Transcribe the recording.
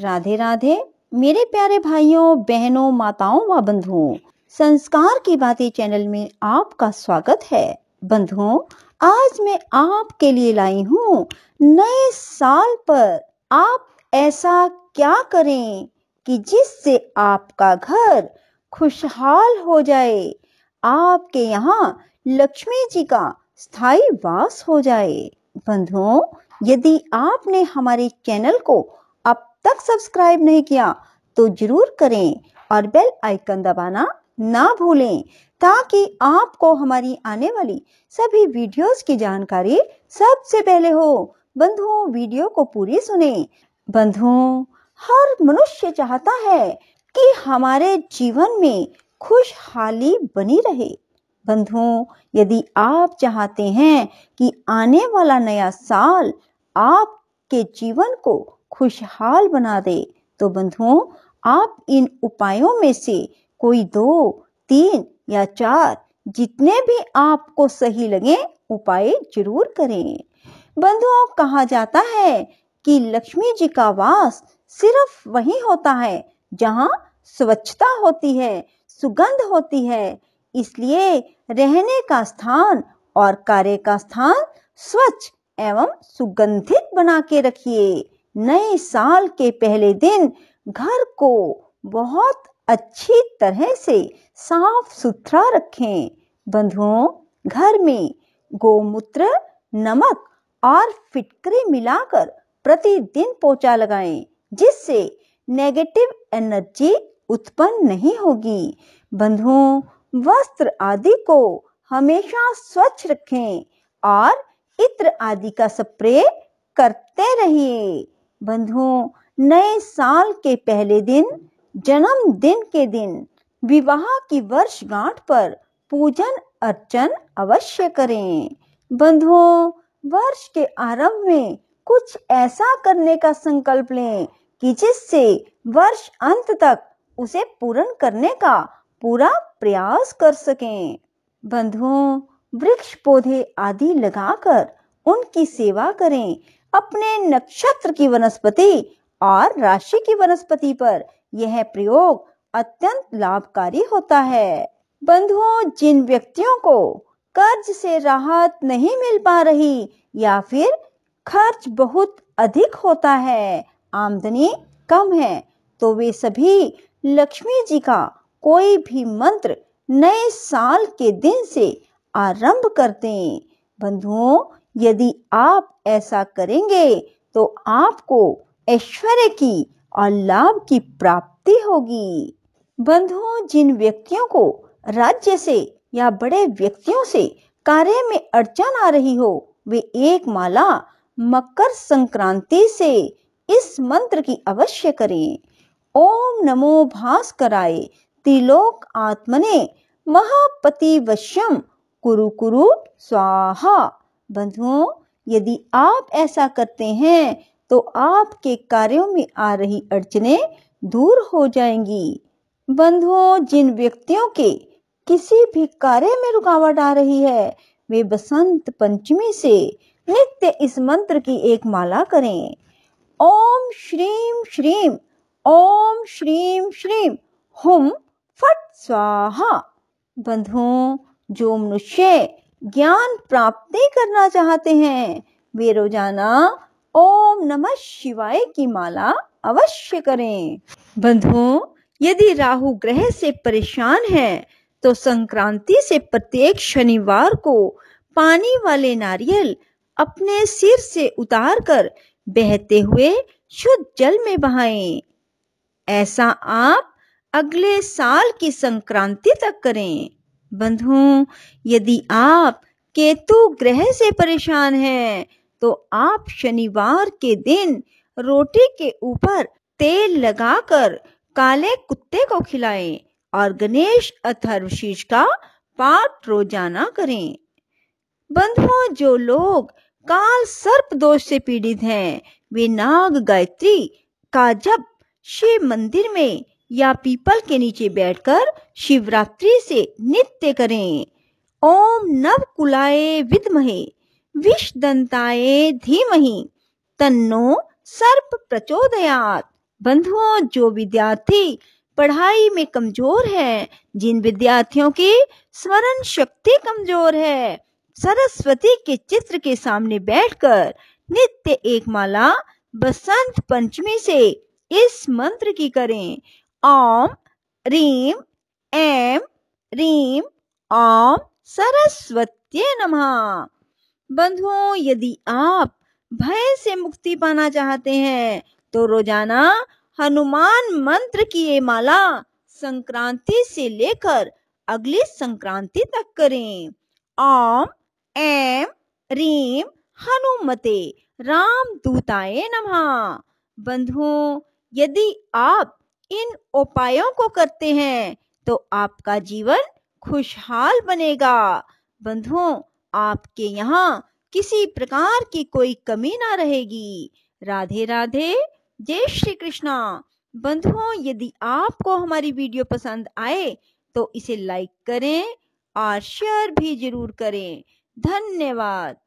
राधे राधे मेरे प्यारे भाइयों बहनों माताओं व बंधुओं संस्कार की बातें चैनल में आपका स्वागत है बंधुओं आज मैं आपके लिए लाई हूँ नए साल पर आप ऐसा क्या करें कि जिससे आपका घर खुशहाल हो जाए आपके यहाँ लक्ष्मी जी का स्थायी वास हो जाए बंधुओं यदि आपने हमारे चैनल को तक सब्सक्राइब नहीं किया तो जरूर करें और बेल आइकन दबाना ना भूलें ताकि आपको हमारी आने वाली सभी वीडियोस की जानकारी सबसे पहले हो बंधुओं वीडियो को पूरी सुने बंधुओं हर मनुष्य चाहता है कि हमारे जीवन में खुशहाली बनी रहे बंधुओं यदि आप चाहते हैं कि आने वाला नया साल आपके जीवन को खुशहाल बना दे तो बंधुओं आप इन उपायों में से कोई दो तीन या चार जितने भी आपको सही लगे उपाय जरूर करें बंधुओं कहा जाता है कि लक्ष्मी जी का वास सिर्फ वही होता है जहाँ स्वच्छता होती है सुगंध होती है इसलिए रहने का स्थान और कार्य का स्थान स्वच्छ एवं सुगंधित बना के रखिए नए साल के पहले दिन घर को बहुत अच्छी तरह से साफ सुथरा रखें बंधुओं घर में गोमूत्र नमक और फिटकरी मिलाकर प्रतिदिन पोचा लगाएं जिससे नेगेटिव एनर्जी उत्पन्न नहीं होगी बंधुओं वस्त्र आदि को हमेशा स्वच्छ रखें और इत्र आदि का स्प्रे करते रहिए बंधुओं नए साल के पहले दिन जन्म दिन के दिन विवाह की वर्षगांठ पर पूजन अर्चन अवश्य करें बंधुओं वर्ष के आरंभ में कुछ ऐसा करने का संकल्प लें कि जिससे वर्ष अंत तक उसे पूर्ण करने का पूरा प्रयास कर सकें बंधुओं वृक्ष पौधे आदि लगाकर उनकी सेवा करें अपने नक्षत्र की वनस्पति और राशि की वनस्पति पर यह प्रयोग अत्यंत लाभकारी होता है बंधुओं जिन व्यक्तियों को कर्ज से राहत नहीं मिल पा रही या फिर खर्च बहुत अधिक होता है आमदनी कम है तो वे सभी लक्ष्मी जी का कोई भी मंत्र नए साल के दिन से आरंभ करते बंधुओं यदि आप ऐसा करेंगे तो आपको ऐश्वर्य की और लाभ की प्राप्ति होगी बंधुओं जिन व्यक्तियों को राज्य से या बड़े व्यक्तियों से कार्य में अड़चन आ रही हो वे एक माला मकर संक्रांति से इस मंत्र की अवश्य करें ओम नमो भास्कराय त्रिलोक आत्मने महापति वश्यम कुरु कुरु स्वाहा बंधुओं यदि आप ऐसा करते हैं तो आपके कार्यों में आ रही अड़चने दूर हो जाएंगी बंधुओं जिन व्यक्तियों के किसी भी कार्य में रुकावट आ रही है वे बसंत पंचमी से नित्य इस मंत्र की एक माला करें ओम श्रीम श्रीम ओम श्रीम श्रीम हुम फट स्वाहा बंधुओं जो मनुष्य ज्ञान प्राप्त नहीं करना चाहते हैं वे रोजाना ओम नमः शिवाय की माला अवश्य करें बंधुओं यदि राहु ग्रह से परेशान है तो संक्रांति से प्रत्येक शनिवार को पानी वाले नारियल अपने सिर से उतारकर बहते हुए शुद्ध जल में बहाएं। ऐसा आप अगले साल की संक्रांति तक करें बंधुओं यदि आप केतु ग्रह से परेशान हैं तो आप शनिवार के दिन रोटी के ऊपर तेल लगाकर काले कुत्ते को खिलाएं और गणेश अथर्वशीष का पाठ रोजाना करें बंधुओं जो लोग काल सर्प दोष से पीड़ित हैं वे नाग गायत्री का जप शिव मंदिर में या पीपल के नीचे बैठकर शिवरात्रि से नित्य करें ओम नव कुलाए विद्महे विष दंताये धीमहि तन्नो सर्प प्रचोदयात बंधुओं जो विद्यार्थी पढ़ाई में कमजोर है जिन विद्यार्थियों की स्मरण शक्ति कमजोर है सरस्वती के चित्र के सामने बैठकर नित्य एक माला बसंत पंचमी से इस मंत्र की करें ओम रीम एम रीम ओम सरस्वती नमः बंधुओं यदि आप भय से मुक्ति पाना चाहते हैं तो रोजाना हनुमान मंत्र की ये माला संक्रांति से लेकर अगली संक्रांति तक करें ओम एम रीम हनुमते राम दूताए नमः बंधुओं यदि आप इन उपायों को करते हैं तो आपका जीवन खुशहाल बनेगा बंधुओं आपके यहाँ किसी प्रकार की कोई कमी ना रहेगी राधे राधे जय श्री कृष्णा बंधुओं यदि आपको हमारी वीडियो पसंद आए तो इसे लाइक करें और शेयर भी जरूर करें धन्यवाद